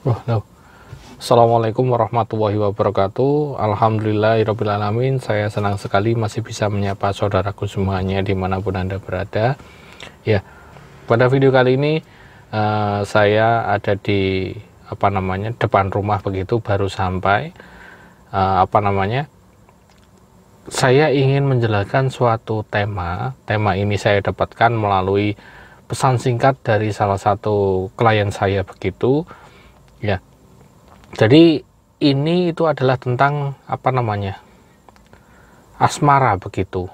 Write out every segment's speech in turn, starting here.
Wah, no. Assalamualaikum warahmatullahi wabarakatuh. Alhamdulillahirrohmanirrohim Saya senang sekali masih bisa menyapa saudaraku semuanya dimanapun Anda berada. Ya, pada video kali ini uh, saya ada di apa namanya depan rumah begitu baru sampai uh, apa namanya saya ingin menjelaskan suatu tema tema ini saya dapatkan melalui pesan singkat dari salah satu klien saya begitu ya jadi ini itu adalah tentang apa namanya asmara begitu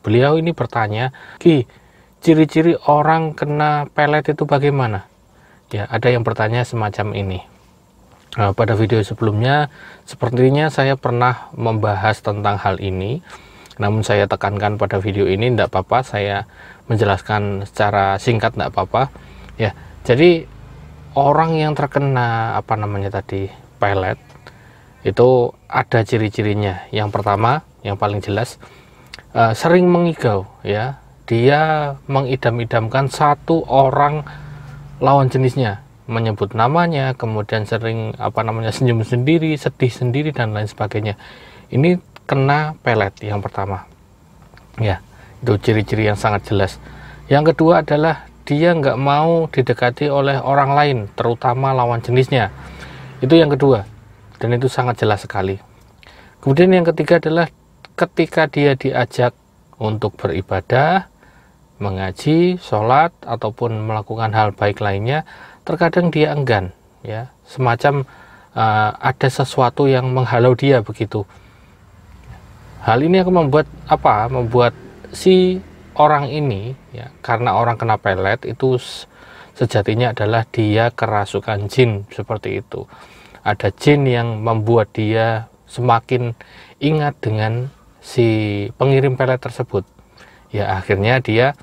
beliau ini bertanya Ki ciri-ciri orang kena pelet itu bagaimana ya ada yang bertanya semacam ini nah, pada video sebelumnya sepertinya saya pernah membahas tentang hal ini namun saya tekankan pada video ini tidak apa-apa saya menjelaskan secara singkat tidak apa-apa ya jadi orang yang terkena apa namanya tadi pelet itu ada ciri-cirinya. Yang pertama, yang paling jelas uh, sering mengigau ya. Dia mengidam-idamkan satu orang lawan jenisnya, menyebut namanya, kemudian sering apa namanya senyum sendiri, sedih sendiri dan lain sebagainya. Ini kena pelet yang pertama. Ya, itu ciri-ciri yang sangat jelas. Yang kedua adalah dia nggak mau didekati oleh orang lain, terutama lawan jenisnya. Itu yang kedua, dan itu sangat jelas sekali. Kemudian yang ketiga adalah ketika dia diajak untuk beribadah, mengaji, sholat, ataupun melakukan hal baik lainnya, terkadang dia enggan, ya, semacam uh, ada sesuatu yang menghalau dia begitu. Hal ini akan membuat apa? Membuat si orang ini ya karena orang kena pelet itu sejatinya adalah dia kerasukan jin seperti itu. Ada jin yang membuat dia semakin ingat dengan si pengirim pelet tersebut. Ya akhirnya dia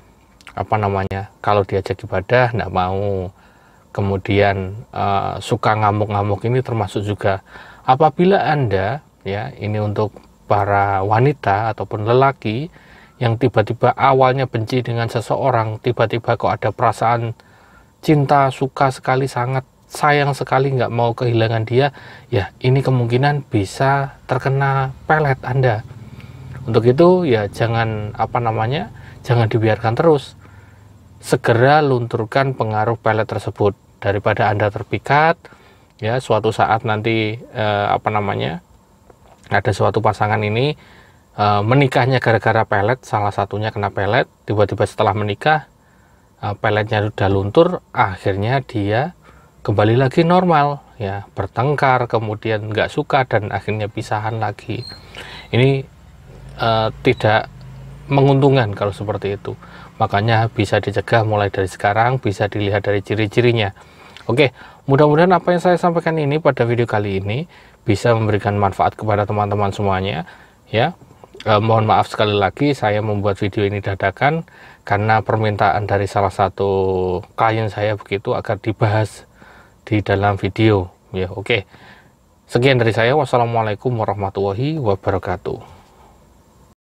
apa namanya? Kalau diajak ibadah tidak mau. Kemudian uh, suka ngamuk-ngamuk ini termasuk juga apabila Anda ya ini untuk para wanita ataupun lelaki yang tiba-tiba awalnya benci dengan seseorang, tiba-tiba kok ada perasaan cinta, suka sekali, sangat sayang sekali nggak mau kehilangan dia, ya ini kemungkinan bisa terkena pelet Anda. Untuk itu ya jangan apa namanya, jangan dibiarkan terus. Segera lunturkan pengaruh pelet tersebut daripada Anda terpikat ya suatu saat nanti eh, apa namanya ada suatu pasangan ini e, menikahnya gara-gara pelet, salah satunya kena pelet, tiba-tiba setelah menikah e, peletnya sudah luntur, akhirnya dia kembali lagi normal ya, bertengkar, kemudian nggak suka dan akhirnya pisahan lagi. Ini e, tidak menguntungkan kalau seperti itu. Makanya bisa dicegah mulai dari sekarang, bisa dilihat dari ciri-cirinya. Oke, mudah-mudahan apa yang saya sampaikan ini pada video kali ini bisa memberikan manfaat kepada teman-teman semuanya ya eh, mohon maaf sekali lagi saya membuat video ini dadakan karena permintaan dari salah satu klien saya begitu agar dibahas di dalam video ya oke okay. sekian dari saya wassalamualaikum warahmatullahi wabarakatuh